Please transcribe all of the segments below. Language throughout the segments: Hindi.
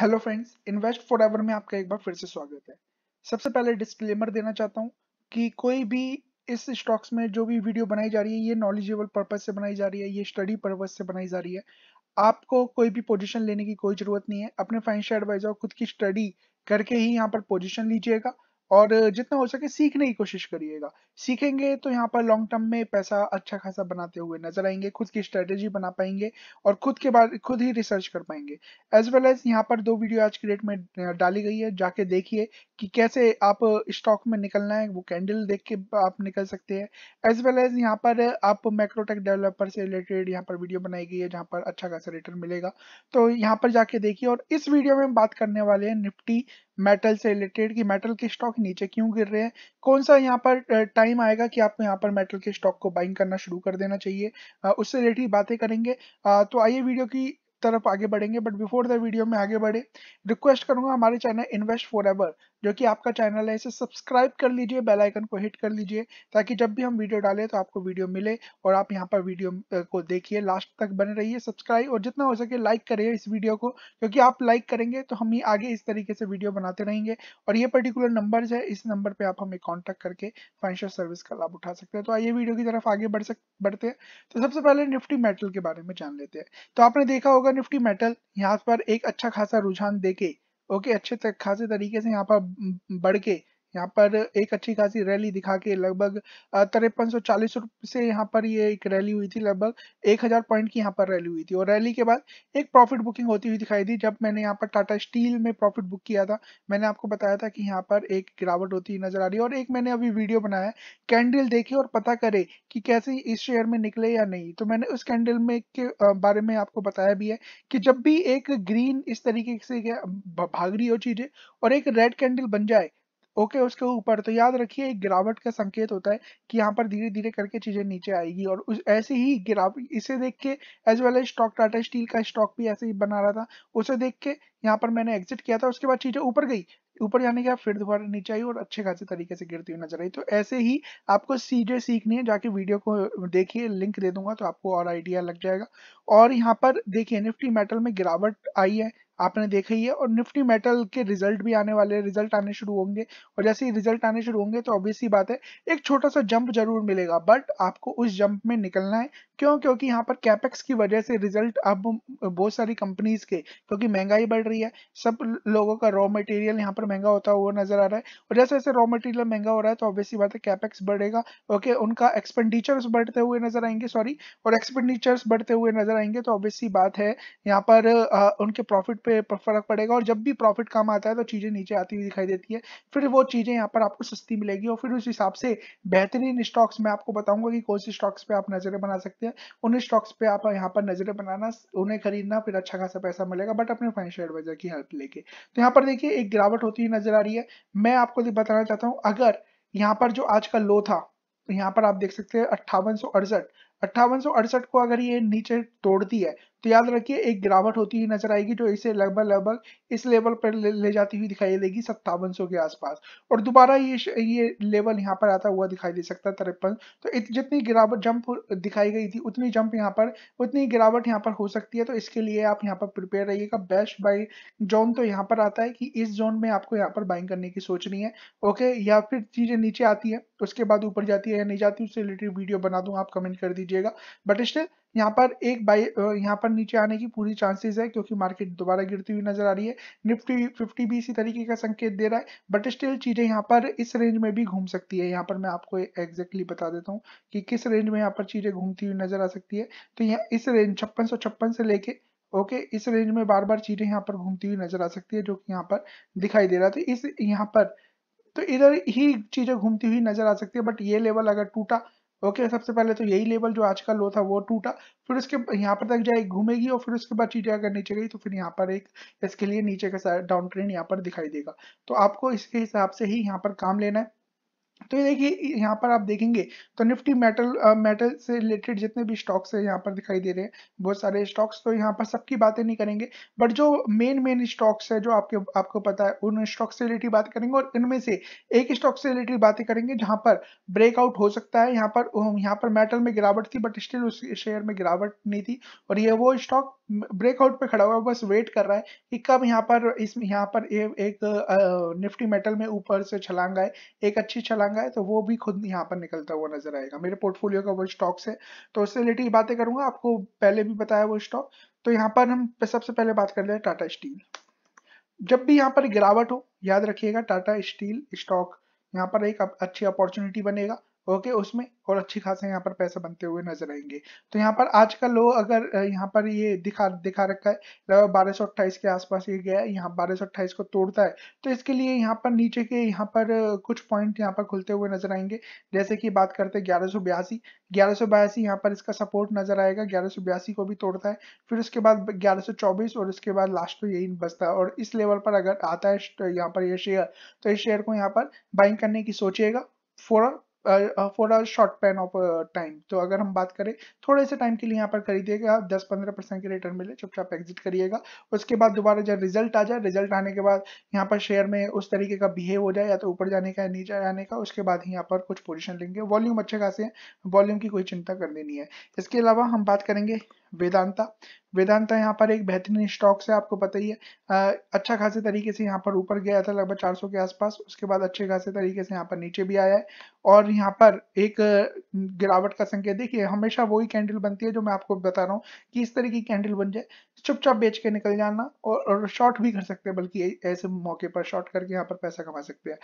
hello friends invest forever में आपका एक बार फिर से स्वागत है सबसे पहले डिस्क्लेमर देना चाहता हूँ कि कोई भी इस स्टॉक्स में जो भी वीडियो बनाई जा रही है ये नॉलेजेबल पर्पज से बनाई जा रही है ये स्टडी पर्पज से बनाई जा रही है आपको कोई भी पोजीशन लेने की कोई जरूरत नहीं है अपने फाइनेंशियल एडवाइजर खुद की स्टडी करके ही यहाँ पर पोजिशन लीजिएगा और जितना हो सके सीखने की कोशिश करिएगा सीखेंगे तो यहाँ पर लॉन्ग टर्म में पैसा अच्छा खासा बनाते हुए नजर आएंगे खुद की स्ट्रेटेजी बना पाएंगे और खुद के बारे खुद ही रिसर्च कर पाएंगे एज वेल एज यहाँ पर दो वीडियो आज की डेट में डाली गई है जाके देखिए कि कैसे आप स्टॉक में निकलना है वो कैंडल देख के आप निकल सकते हैं एज वेल एज यहाँ पर आप मैक्रोटेक डेवलपर से रिलेटेड यहाँ पर वीडियो बनाई गई है जहाँ पर अच्छा खासा रिटर्न मिलेगा तो यहाँ पर जाके देखिए और इस वीडियो में हम बात करने वाले हैं निफ्टी मेटल से रिलेटेड कि मेटल के स्टॉक नीचे क्यों गिर रहे हैं कौन सा यहाँ पर टाइम आएगा कि आपको यहाँ पर मेटल के स्टॉक को बाइंग करना शुरू कर देना चाहिए उससे रिलेटेड बातें करेंगे तो आइए वीडियो की तरफ आगे बढ़ेंगे बट बिफोर द वीडियो में आगे बढ़े रिक्वेस्ट करूंगा हमारे चैनल इन्वेस्ट फॉर जो कि आपका चैनल है इसे सब्सक्राइब कर लीजिए बेल आइकन को हिट कर लीजिए ताकि जब भी हम वीडियो डालें तो आपको वीडियो मिले और आप यहाँ पर वीडियो को देखिए लास्ट तक बने रहिए सब्सक्राइब और जितना हो सके लाइक करिए इस वीडियो को क्योंकि आप लाइक करेंगे तो हम ही आगे इस तरीके से वीडियो बनाते रहेंगे और ये पर्टिकुलर नंबर है इस नंबर पर आप हमें कॉन्टेक्ट करके फाइनेंशियल सर्विस का लाभ उठा सकते हैं तो आइए वीडियो की तरफ आगे बढ़ सक बढ़ते हैं तो सबसे पहले निफ्टी मेटल के बारे में जान लेते हैं तो आपने देखा होगा निफ्टी मेटल यहाँ पर एक अच्छा खासा रुझान देके ओके अच्छे खासे तरीके से यहाँ पर बढ़ के यहाँ पर एक अच्छी खासी रैली दिखा के लगभग तिरपन सौ चालीस से यहाँ पर ये एक रैली हुई थी लगभग एक हजार पॉइंट की यहाँ पर रैली हुई थी और रैली के बाद एक प्रॉफिट बुकिंग होती हुई दिखाई दी जब मैंने यहाँ पर टाटा स्टील में प्रॉफिट बुक किया था मैंने आपको बताया था कि यहाँ पर एक गिरावट होती नजर आ रही है और एक मैंने अभी वीडियो बनाया कैंडल देखे और पता करे कि कैसे इस शेयर में निकले या नहीं तो मैंने उस कैंडल में के बारे में आपको बताया भी है कि जब भी एक ग्रीन इस तरीके से भाग रही हो चीजें और एक रेड कैंडल बन जाए ओके उसके ऊपर तो याद रखिए एक गिरावट का संकेत होता है कि यहाँ पर धीरे धीरे करके चीजें नीचे आएगी और उस ऐसे ही गिरावट इसे देख के as well as stock Tata Steel का स्टॉक भी ऐसे ही बना रहा था उसे देख के यहाँ पर मैंने एग्जिट किया था उसके बाद चीजें ऊपर गई ऊपर जाने के बाद फिर दोबारा नीचे आई और अच्छे खासे तरीके से गिरती हुई नजर आई तो ऐसे ही आपको सीजे सीखनी है जाके वीडियो को देखिए लिंक दे दूंगा तो आपको और आइडिया लग जाएगा और यहाँ पर देखिए निफ्टी मेटल में गिरावट आई है आपने देखा ही है और निफ्टी मेटल के रिजल्ट भी आने वाले रिजल्ट आने शुरू होंगे और जैसे ही रिजल्ट आने शुरू होंगे तो ऑब्वियसली बात है एक छोटा सा जंप जरूर मिलेगा बट आपको उस जंप में निकलना है क्यों क्योंकि यहाँ पर कैपेक्स की वजह से रिजल्ट अब बहुत सारी कंपनीज के क्योंकि महंगाई बढ़ रही है सब लोगों का रॉ मटेरियल यहाँ पर महंगा होता हुआ नजर आ रहा है और जैसे जैसे रॉ मटेरियल महंगा हो रहा है तो ऑब्वियसली बात है कैपेक्स बढ़ेगा ओके उनका एक्सपेंडिचर्स बढ़ते हुए नजर आएंगे सॉरी और एक्सपेंडिचर्स बढ़ते हुए नजर आएंगे तो ऑब्वियसली बात है यहाँ पर उनके प्रॉफिट पे फर्क पड़ेगा और जब भी प्रॉफिट कम आता है तो चीजें नीचे आती हुई दिखाई देती है फिर वो चीजें यहाँ पर आपको सस्ती मिलेगी और फिर उस हिसाब से बेहतरीन स्टॉक्स में आपको बताऊंगा कि कौन से स्टॉक्स पे आप नजरें बना सकते हैं उन स्टॉक्स पे आप यहाँ पर नजरें बनाना उन्हें खरीदना फिर अच्छा खासा पैसा मिलेगा बट अपने फाइनेंशियल एडवाइजर की हेल्प लेके तो यहाँ पर देखिए एक गिरावट होती हुई नजर आ रही है मैं आपको बताना चाहता हूँ अगर यहाँ पर जो आज का लो था यहाँ पर आप देख सकते हैं अट्ठावन सौ अड़सठ अट्ठावन को अगर ये नीचे तोड़ती है तो याद रखिए एक गिरावट होती हुई नजर आएगी जो इसे लगभग लगभग इस लेवल पर ले, ले जाती हुई दिखाई देगी सत्तावन के आसपास और दोबारा ये ये लेवल यहाँ पर आता हुआ दिखाई दे सकता है तिरपन तो इत, जितनी गिरावट जंप दिखाई गई थी उतनी जंप यहाँ पर उतनी गिरावट यहाँ पर हो सकती है तो इसके लिए आप यहाँ पर प्रिपेयर रहिएगा बेस्ट बाई जोन तो यहाँ पर आता है कि इस जोन में आपको यहाँ पर बाइंग करने की सोचनी है ओके या फिर चीजें नीचे आती है उसके बाद ऊपर जाती है या नहीं जाती उससे रिलेटेड वीडियो बना दूँ आप कमेंट कर दीजिएगा बट स्टिल यहाँ पर एक बाई यहाँ पर नीचे आने की पूरी चांसेस है क्योंकि मार्केट दोबारा गिरती हुई नजर आ रही है निफ्टी फिफ्टी भी इसी तरीके का संकेत दे रहा है बट स्टिल चीजें यहाँ पर इस रेंज में भी घूम सकती है यहाँ पर मैं आपको एग्जैक्टली बता देता हूँ कि किस रेंज में यहाँ पर चीजें घूमती हुई नजर आ सकती है तो यहाँ इस रेंज छप्पन से लेके ओके okay, इस रेंज में बार बार चीजें यहाँ पर घूमती हुई नजर आ सकती है जो कि यहाँ पर दिखाई दे रहा है तो इस यहाँ पर तो इधर ही चीजें घूमती हुई नजर आ सकती है बट ये लेवल अगर टूटा ओके okay, सबसे पहले तो यही लेवल जो आज का लो था वो टूटा फिर उसके यहाँ पर तक जाए घूमेगी और फिर उसके बाद चीटी अगर नीचे गई तो फिर यहाँ पर एक इसके लिए नीचे का डाउन ट्रेंड यहाँ पर दिखाई देगा तो आपको इसके हिसाब से ही यहाँ पर काम लेना है तो ये देखिए यहाँ पर आप देखेंगे तो निफ्टी मेटल मेटल से रिलेटेड जितने भी स्टॉक्स हैं यहाँ पर दिखाई दे रहे हैं बहुत सारे स्टॉक्स तो यहाँ पर सबकी बातें नहीं करेंगे बट जो मेन मेन स्टॉक्स है जो आपके आपको पता है उन स्टॉक से रिलेटेड बात करेंगे और इनमें से एक स्टॉक से रिलेटेड बातें करेंगे जहाँ पर ब्रेकआउट हो सकता है यहाँ पर यहाँ पर मेटल में गिरावट थी बट स्टिल उस शेयर में गिरावट नहीं थी और ये वो स्टॉक ब्रेकआउट पे खड़ा हुआ है बस वेट कर रहा है कि कब यहाँ पर इस यहाँ पर ए, एक आ, निफ्टी मेटल में ऊपर से छलांग आए एक अच्छी छलांग आए तो वो भी खुद यहाँ पर निकलता हुआ नजर आएगा मेरे पोर्टफोलियो का वो स्टॉक्स है तो उससे रिलेटेड बातें करूंगा आपको पहले भी बताया वो स्टॉक तो यहाँ पर हम सबसे पहले बात कर ले टाटा स्टील जब भी यहाँ पर गिरावट हो याद रखिएगा टाटा स्टील स्टॉक यहाँ पर एक अच्छी अपॉर्चुनिटी बनेगा ओके उसमें और अच्छी खासा यहाँ पर पैसा बनते हुए नजर आएंगे तो यहाँ पर आज का लो अगर यहाँ पर ये दिखा दिखा रखा है बारह सौ अट्ठाईस के आसपास ये गया है यहाँ बारह सौ अट्ठाईस को तोड़ता है तो इसके लिए यहाँ पर नीचे के यहाँ पर कुछ पॉइंट यहाँ पर खुलते हुए नजर आएंगे जैसे कि बात करते हैं ग्यारह सौ बयासी ग्यारह सौ बयासी यहाँ पर इसका सपोर्ट नजर आएगा ग्यारह सौ बयासी को भी तोड़ता है फिर उसके बाद ग्यारह सौ चौबीस और उसके बाद लास्ट तो यही बचता है और इस लेवल पर अगर आता है यहाँ पर यह शेयर तो इस शेयर को यहाँ पर बाइंग करने की सोचिएगा for for a short span of time तो अगर हम बात करें थोड़े से टाइम के लिए यहाँ पर खरीदिएगा दस पंद्रह परसेंट के रिटर्न मिले चुपचाप एग्जिट करिएगा उसके बाद दोबारा जब रिजल्ट आ जाए रिजल्ट आने के बाद यहाँ पर शेयर में उस तरीके का बिहेव हो जाए या तो ऊपर जाने का या नीचे आने का उसके बाद ही यहाँ पर कुछ पोजिशन लेंगे वॉल्यूम अच्छे खासे हैं वॉल्यूम की कोई चिंता करनी नहीं है इसके अलावा हम बात करेंगे वेदांता वेदांता यहाँ पर एक बेहतरीन स्टॉक से आपको पता ही है आ, अच्छा खासे तरीके से यहाँ पर ऊपर गया था लगभग 400 के आसपास उसके बाद अच्छे खासे तरीके से यहाँ पर नीचे भी आया है और यहाँ पर एक गिरावट का संकेत देखिए हमेशा वही कैंडल बनती है जो मैं आपको बता रहा हूँ कि इस तरह की कैंडल बन जाए चुपचाप बेच के निकल जाना और, और शॉर्ट भी कर सकते हैं बल्कि ऐसे मौके पर शॉर्ट करके यहाँ पर पैसा कमा सकते हैं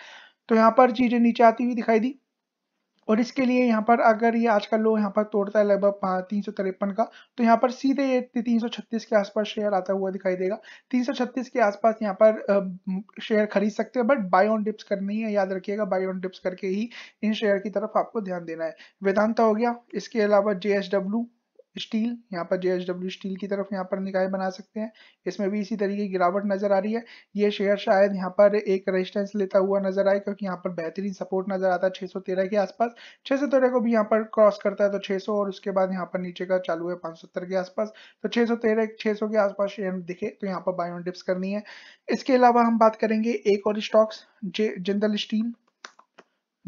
तो यहाँ पर चीजें नीचे आती हुई दिखाई दी और इसके लिए यहाँ पर अगर ये आज का लो यहाँ पर तोड़ता है लगभग तीन सौ तिरपन का तो यहाँ पर सीधे ये तीन सौ छत्तीस के आसपास शेयर आता हुआ दिखाई देगा तीन सौ छत्तीस के आसपास यहाँ पर शेयर खरीद सकते हैं बट बाय ऑन डिप्स करनी है याद रखिएगा बाय ऑन डिप्स करके ही इन शेयर की तरफ आपको ध्यान देना है वेदांता हो गया इसके अलावा जे स्टील यहाँ पर जे स्टील की तरफ यहाँ पर निकाय बना सकते हैं इसमें भी इसी तरीके की गिरावट नजर आ रही है ये शेयर शायद यहाँ पर एक रेजिस्टेंस लेता हुआ नजर आए क्योंकि यहाँ पर बेहतरीन सपोर्ट नजर आता है 613 के आसपास 613 को भी यहाँ पर क्रॉस करता है तो 600 और उसके बाद यहाँ पर नीचे का चालू है 570 के आसपास तो छह सौ तेरह के आसपास शेयर दिखे तो यहाँ पर बायोडिप्स करनी है इसके अलावा हम बात करेंगे एक और stocks J Jindal Steel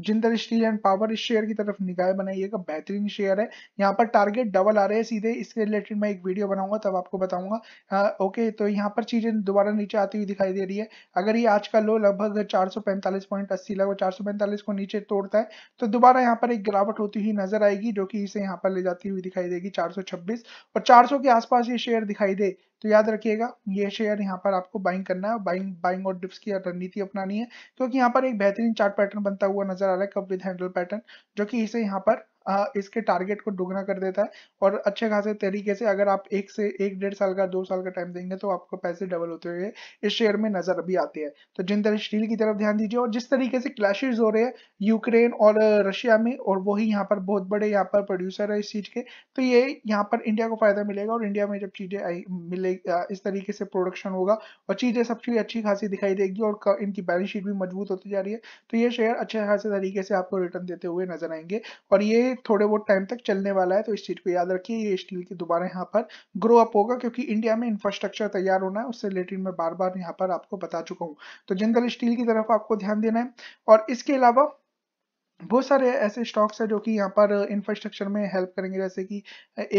Jindal Steel and power इस शेयर की तरफ निगाह बनाइएगा बेहतरीन शेयर है यहाँ पर टारगेट डबल आ रहे हैं सीधे इसके रिलेटेड मैं एक वीडियो बनाऊंगा तब आपको बताऊंगा ओके हाँ, तो यहाँ पर चीजें दोबारा नीचे आती हुई दिखाई दे रही है अगर ये आज का लो लगभग चार सौ पैंतालीस पॉइंट अस्सी लगभग चार सौ पैंतालीस को नीचे तोड़ता है तो दोबारा यहाँ पर एक गिरावट होती हुई नजर आएगी जो की इसे यहाँ पर ले जाती हुई दिखाई देगी चार सौ छब्बीस और चार सौ के आसपास ये शेयर दिखाई दे तो याद रखिएगा ये शेयर यहाँ पर आपको बाइंग करना है बाइंग बाइंग और डिप्स की रणनीति अपनानी है क्योंकि यहाँ पर एक बेहतरीन चार्ट पैटर्न बनता हुआ नजर आ रहा है कप विद हैंडल पैटर्न जो कि इसे यहाँ पर इसके टारगेट को दुगना कर देता है और अच्छे खासे तरीके से अगर आप एक से एक डेढ़ साल का दो साल का टाइम देंगे तो आपको पैसे डबल होते हुए इस शेयर में नजर भी आते हैं तो जिन तरह स्टील की तरफ ध्यान दीजिए और जिस तरीके से क्लैशेज हो रहे हैं यूक्रेन और रशिया में और वही यहाँ पर बहुत बड़े यहाँ पर प्रोड्यूसर है इस चीज के तो ये यहाँ पर इंडिया को फायदा मिलेगा और इंडिया में जब चीजें मिलेगी इस तरीके से प्रोडक्शन होगा और चीजें सबकी अच्छी खासी दिखाई देगी और इनकी बैलेंस शीट भी मजबूत होती जा रही है तो ये शेयर अच्छे खासे तरीके से आपको रिटर्न देते हुए नजर आएंगे और ये थोड़े बहुत टाइम तक चलने वाला है तो इस चीज को याद रखिए ये स्टील की दोबारा यहाँ पर ग्रो अप होगा क्योंकि इंडिया में इंफ्रास्ट्रक्चर तैयार होना है उससे रिलेटेड मैं बार बार यहाँ पर आपको बता चुका हूँ तो जिंदल स्टील की तरफ आपको ध्यान देना है और इसके अलावा बहुत सारे ऐसे स्टॉक्स है जो कि यहाँ पर इंफ्रास्ट्रक्चर में हेल्प करेंगे जैसे कि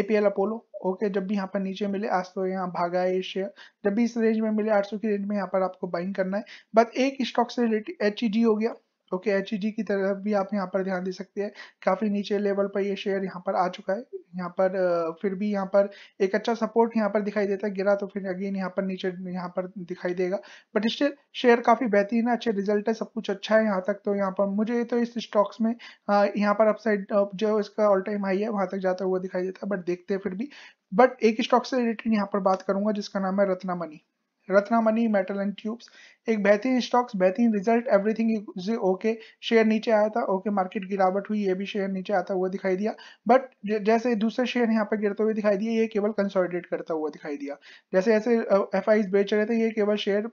एपीएल अपोलो ओके जब भी यहाँ पर नीचे मिले आज तो यहाँ भागा है ये शेयर जब भी इस रेंज में मिले 800 की रेंज में यहाँ पर आपको बाइंग करना है बट एक स्टॉक से रिलेटेड एच e हो गया ओके एच e की तरफ भी आप यहाँ पर ध्यान दे सकते हैं काफ़ी नीचे लेवल पर ये शेयर यहाँ पर आ चुका है यहाँ पर फिर भी यहाँ पर एक अच्छा सपोर्ट यहाँ पर दिखाई देता है गिरा तो फिर अगेन यहाँ पर नीचे यहाँ पर दिखाई देगा बट स्टिल शेयर काफ़ी बेहतरीन है अच्छे रिजल्ट है सब कुछ अच्छा है यहाँ तक तो यहाँ पर मुझे तो इस स्टॉक्स में यहाँ पर अपसाइड जो इसका ऑल टाइम हाई है वहाँ तक जाता हुआ दिखाई देता है बट देखते हैं फिर भी बट एक स्टॉक से रिलेटेड यहाँ पर बात करूंगा जिसका नाम है Ratna Mani Ratnamani metal and tubes एक बेहतरीन स्टॉक्स बेहतरीन रिजल्ट एवरीथिंग ओके शेयर नीचे आया था ओके मार्केट गिरावट हुई ये भी शेयर नीचे आता हुआ दिखाई दिया बट जैसे दूसरे शेयर यहाँ पर गिरते हुए दिखाई दिए ये केवल कंसोलिडेट करता हुआ दिखाई दिया जैसे ऐसे एफ आई बेच रहे थे ये केवल शेयर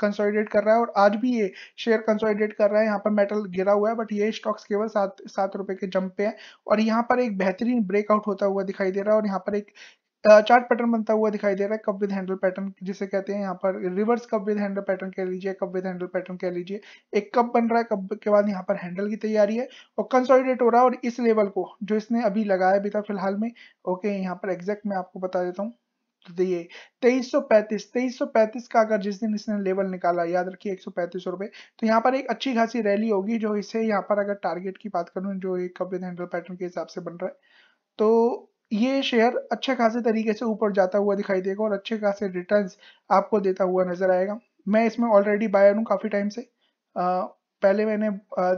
कंसोलिडेट कर रहा है और आज भी ये शेयर कंसोलिडेट कर रहा है यहाँ पर मेटल गिरा हुआ है बट ये स्टॉक्स केवल सात सात रुपए के जंप पे है और यहाँ पर एक बेहतरीन ब्रेकआउट होता हुआ दिखाई दे रहा है और यहाँ पर एक चार्ट पैटर्न बनता हुआ दिखाई दे रहा है कप विद हैंडल पैटर्न जिसे कहते हैं यहाँ पर reverse cup with handle pattern कह लीजिए कप विद हैंडल पैटर्न कह लीजिए एक कप बन रहा है कप के बाद यहाँ पर हैंडल की तैयारी है और कंसोलिडेट हो रहा है और इस लेवल को जो इसने अभी लगाया भी था फिलहाल में ओके यहाँ पर एग्जैक्ट मैं आपको बता देता हूँ दिए 2335 2335 का अगर जिस दिन इसने लेवल निकाला याद रखिए एक सौ रुपए तो यहाँ पर एक अच्छी खासी रैली होगी जो इसे यहाँ पर अगर टारगेट की बात करूं जो एक कप हैंडल पैटर्न के हिसाब से बन रहा है तो ये शेयर अच्छे खासे तरीके से ऊपर जाता हुआ दिखाई देगा और अच्छे खासे रिटर्न आपको देता हुआ नजर आएगा मैं इसमें ऑलरेडी बायर हूँ काफ़ी टाइम से आ, पहले मैंने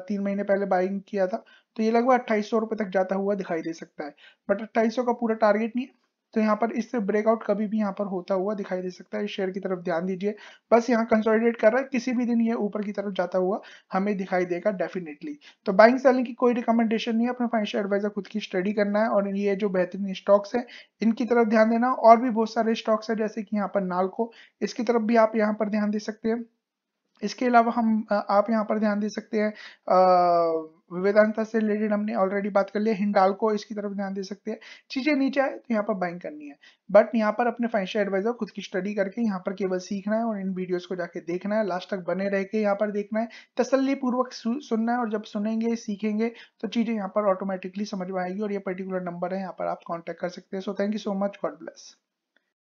तीन महीने पहले बाइंग किया था तो ये लगभग अट्ठाईस सौ तक जाता हुआ दिखाई दे सकता है बट अट्ठाईस का पूरा टारगेट नहीं है तो यहाँ पर इससे ब्रेकआउट कभी भी यहाँ पर होता हुआ दिखाई दे सकता है इस शेयर की तरफ ध्यान दीजिए बस यहाँ कंसोलिडेट कर रहा है किसी भी दिन ये ऊपर की तरफ जाता हुआ हमें दिखाई देगा डेफिनेटली तो बाइंग सेलिंग की कोई रिकमेंडेशन नहीं है अपने फाइनेंशियल एडवाइजर खुद की स्टडी करना है और ये जो बेहतरीन स्टॉक्स है इनकी तरफ ध्यान देना और भी बहुत सारे स्टॉक्स है जैसे कि यहाँ पर नालको इसकी तरफ भी आप यहाँ पर ध्यान दे सकते हैं इसके अलावा हम आप यहाँ पर ध्यान दे सकते हैं विवेदांता से रिलेटेड हमने ऑलरेडी बात कर लिया हिंडाल को इसकी तरफ ध्यान दे सकते हैं चीजें नीचे आए तो यहाँ पर बाइंग करनी है बट यहाँ पर अपने फाइनेंशियल एडवाइजर खुद की स्टडी करके यहाँ पर केवल सीखना है और इन वीडियोस को जाके देखना है लास्ट तक बने रह के यहाँ पर देखना है तसली पूर्वक सुनना है और जब सुनेंगे सीखेंगे तो चीजें यहाँ पर ऑटोमेटिकली समझ में आएगी और ये पर्टिकुलर नंबर है यहाँ पर आप कॉन्टेक्ट कर सकते हैं so thank you so much God bless